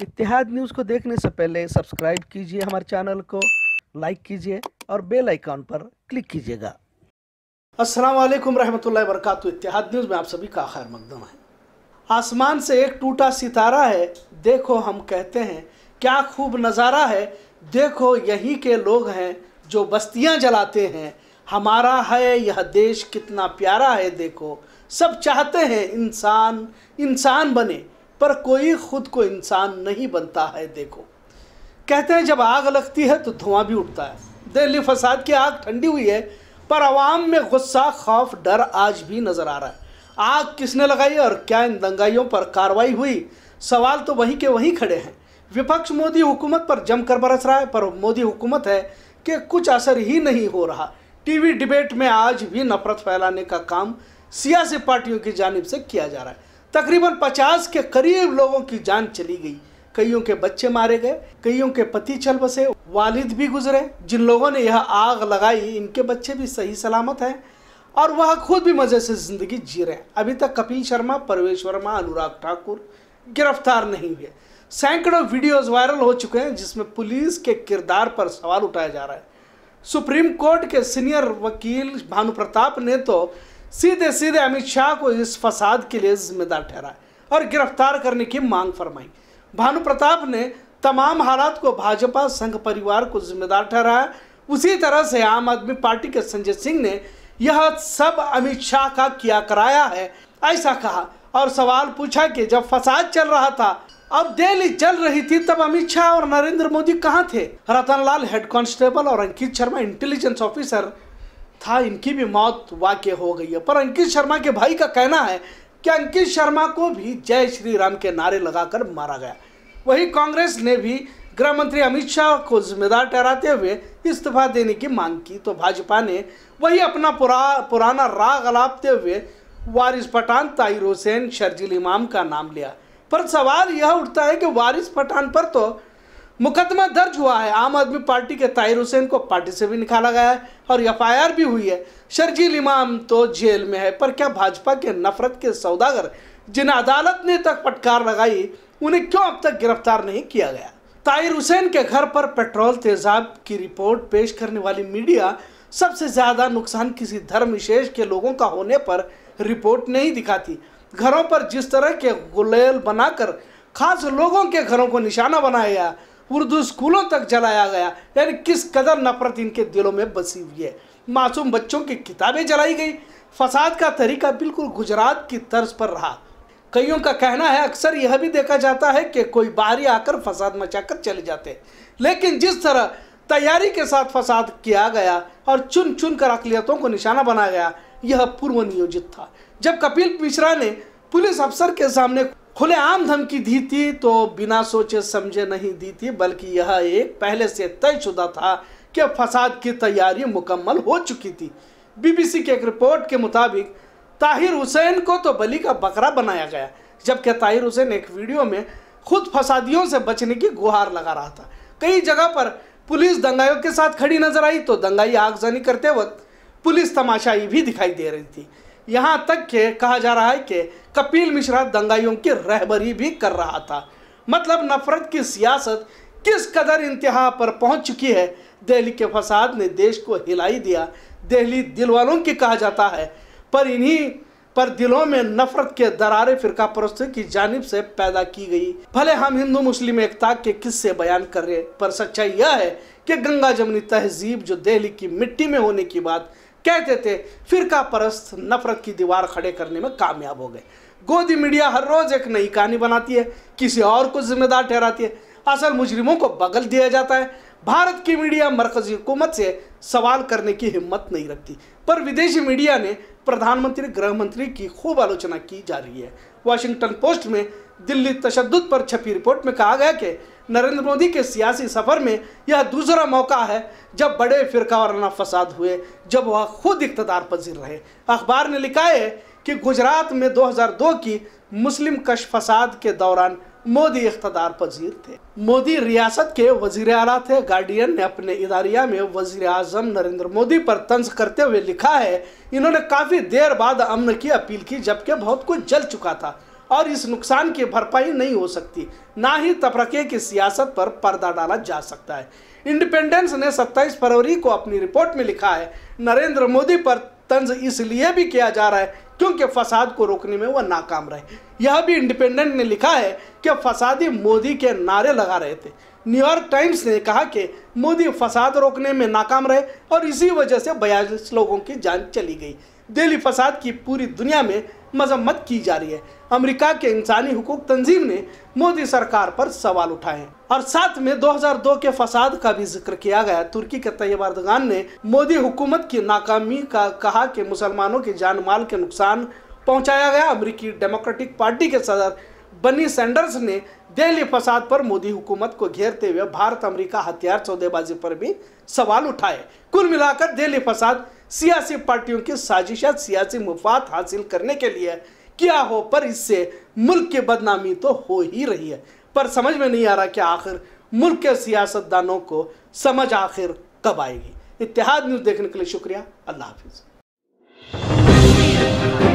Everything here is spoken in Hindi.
इतिहाद न्यूज़ को देखने से पहले सब्सक्राइब कीजिए हमारे चैनल को लाइक कीजिए और बेल आइकॉन पर क्लिक कीजिएगा अस्सलाम वालेकुम रहमतुल्लाहि वरकत इतिहाद न्यूज़ में आप सभी का खैर मकदम है आसमान से एक टूटा सितारा है देखो हम कहते हैं क्या खूब नज़ारा है देखो यहीं के लोग हैं जो बस्तियाँ जलाते हैं हमारा है यह देश कितना प्यारा है देखो सब चाहते हैं इंसान इंसान बने पर कोई खुद को इंसान नहीं बनता है देखो कहते हैं जब आग लगती है तो धुआं भी उठता है दिल्ली फसाद की आग ठंडी हुई है पर आवाम में गुस्सा खौफ डर आज भी नज़र आ रहा है आग किसने लगाई और क्या इन दंगाइयों पर कार्रवाई हुई सवाल तो वहीं के वहीं खड़े हैं विपक्ष मोदी हुकूमत पर जमकर बरस रहा है पर मोदी हुकूमत है कि कुछ असर ही नहीं हो रहा टीवी डिबेट में आज भी नफरत फैलाने का काम सियासी पार्टियों की जानब से किया जा रहा है तकरीबन 50 के करीब लोगों की जान चली गई कईयों के बच्चे मारे गए कईयों के पति चल बसे वालिद भी गुजरे जिन लोगों ने यह आग लगाई इनके बच्चे भी सही सलामत हैं और वह खुद भी मज़े से ज़िंदगी जी रहे हैं अभी तक कपिल शर्मा परवेश वर्मा अनुराग ठाकुर गिरफ्तार नहीं हुए सैकड़ों वीडियोज़ वायरल हो चुके हैं जिसमें पुलिस के किरदार पर सवाल उठाया जा रहा है सुप्रीम कोर्ट के सीनियर वकील भानु प्रताप ने तो सीधे सीधे अमित शाह को इस फसाद के लिए जिम्मेदार ठहराए और गिरफ्तार करने की मांग फरमाई भानु प्रताप ने तमाम हालात को भाजपा संघ परिवार को जिम्मेदार ठहराया उसी तरह से आम आदमी पार्टी के संजय सिंह ने यह सब अमित शाह का किया कराया है ऐसा कहा और सवाल पूछा कि जब फसाद चल रहा था अब दिल्ली चल रही थी तब अमित शाह और नरेंद्र मोदी कहाँ थे रतन लाल हेड कांस्टेबल और अंकित शर्मा इंटेलिजेंस ऑफिसर था इनकी भी मौत वाक्य हो गई है पर अंकित शर्मा के भाई का कहना है कि अंकित शर्मा को भी जय श्री राम के नारे लगाकर मारा गया वहीं कांग्रेस ने भी गृह मंत्री अमित शाह को जिम्मेदार ठहराते हुए इस्तीफा देने की मांग की तो भाजपा ने वही अपना पुरा पुराना राग अलापते हुए वारिस पठान ताहिर हुसैन शर्जील इमाम का नाम लिया पर सवाल यह उठता है कि वारिस पठान पर तो मुकदमा दर्ज हुआ है आम आदमी पार्टी के ताहिर हुसैन को पार्टी से भी निकाला गया है और एफ भी हुई है शर्जील इमाम तो जेल में है पर क्या भाजपा के नफरत के सौदागर जिन अदालत ने तक पटकार लगाई उन्हें क्यों अब तक गिरफ्तार नहीं किया गया ताहिर हुसैन के घर पर पेट्रोल तेजाब की रिपोर्ट पेश करने वाली मीडिया सबसे ज़्यादा नुकसान किसी धर्म विशेष के लोगों का होने पर रिपोर्ट नहीं दिखाती घरों पर जिस तरह के गुलेल बनाकर खास लोगों के घरों को निशाना बनाया गया उर्दू स्कूलों तक जलाया गया यानी किस कदर नफरत इनके दिलों में बसी हुई है मासूम बच्चों की किताबें जलाई गई फसाद का तरीका बिल्कुल गुजरात की तर्ज पर रहा कईयों का कहना है अक्सर यह भी देखा जाता है कि कोई बाहरी आकर फसाद मचाकर चले जाते लेकिन जिस तरह तैयारी के साथ फसाद किया गया और चुन चुन कर अकलियतों को निशाना बनाया गया यह पूर्व नियोजित था जब कपिल मिश्रा ने पुलिस अफसर के सामने खुलेआम धमकी दी थी तो बिना सोचे समझे नहीं दी थी बल्कि यह एक पहले से तयशुदा था कि फसाद की तैयारी मुकम्मल हो चुकी थी बीबीसी की एक रिपोर्ट के मुताबिक ताहिर हुसैन को तो बली का बकरा बनाया गया जबकि ताहिर हुसैन एक वीडियो में खुद फसादियों से बचने की गुहार लगा रहा था कई जगह पर पुलिस दंगाइयों के साथ खड़ी नजर आई तो दंगाई आगजनी करते वक्त पुलिस तमाशाई भी दिखाई दे रही थी यहाँ तक के कहा जा रहा है कि कपिल मिश्रा दंगाइयों की रहबरी भी कर रहा था मतलब नफरत की सियासत किस कदर इंतहा पर पहुंच चुकी है दिल्ली के फसाद ने देश को हिलाई दिया दिल्ली दिल वालों की कहा जाता है पर इन्हीं पर दिलों में नफरत के दरारे फिरका परस्त की जानब से पैदा की गई भले हम हिंदू मुस्लिम एकता के किस्से बयान कर रहे पर सच्चाई यह है कि गंगा जमनी तहजीब जो दिल्ली की मिट्टी में होने की बात कहते थे का परस्त नफरत की दीवार खड़े करने में कामयाब हो गए गोदी मीडिया हर रोज़ एक नई कहानी बनाती है किसी और को जिम्मेदार ठहराती है असल मुजरिमों को बगल दिया जाता है भारत की मीडिया मरकजी हुकूमत से सवाल करने की हिम्मत नहीं रखती पर विदेशी मीडिया ने प्रधानमंत्री गृह मंत्री की खूब आलोचना की जा रही है वाशिंगटन पोस्ट में दिल्ली तशद पर छपी रिपोर्ट में कहा गया कि नरेंद्र मोदी के सियासी सफर में यह दूसरा मौका है जब बड़े फिरका वाराना फसाद हुए जब वह खुद इकतदार पजीर रहे अखबार ने लिखा है कि गुजरात में 2002 की मुस्लिम कश फसाद के दौरान मोदी इकतदार पजीर थे मोदी रियासत के वजीर अला थे गार्डियन ने अपने इदारिया में वजीर अजम नरेंद्र मोदी पर तंज करते हुए लिखा है इन्होंने काफ़ी काफ़ी देर बाद अमन की अपील की जबकि बहुत कुछ जल चुका था और इस नुकसान की भरपाई नहीं हो सकती ना ही तफरके की सियासत पर पर्दा डाला जा सकता है इंडिपेंडेंस ने 27 फरवरी को अपनी रिपोर्ट में लिखा है नरेंद्र मोदी पर तंज इसलिए भी किया जा रहा है क्योंकि फसाद को रोकने में वह नाकाम रहे यह भी इंडिपेंडेंट ने लिखा है कि फसादी मोदी के नारे लगा रहे थे न्यूयॉर्क टाइम्स ने कहा कि मोदी फसाद रोकने में नाकाम रहे और इसी वजह से बयालीस लोगों की जान चली गई दिल्ली फसाद की पूरी दुनिया में मजम्मत की जा रही है अमेरिका के इंसानी हुकूक तंजीम ने मोदी सरकार पर सवाल उठाए और साथ में 2002 के फसाद का भी जिक्र किया गया तुर्की के तैयब अर्दगान ने मोदी हुकूमत की नाकामी का कहा कि मुसलमानों के जान माल के नुकसान पहुंचाया गया अमेरिकी डेमोक्रेटिक पार्टी के सदर बनी सैंडर्स ने दिल्ली फसाद पर मोदी हुकूमत को घेरते हुए भारत अमेरिका हथियार सौदेबाजी पर भी सवाल उठाए कुल मिलाकर दिल्ली फसाद सियासी पार्टियों की साजिश या सियासी मुफात हासिल करने के लिए किया हो पर इससे मुल्क की बदनामी तो हो ही रही है पर समझ में नहीं आ रहा कि आखिर मुल्क के सियासतदानों को समझ आखिर कब आएगी इतिहाद न्यूज़ देखने के लिए शुक्रिया अल्लाह हाफिज़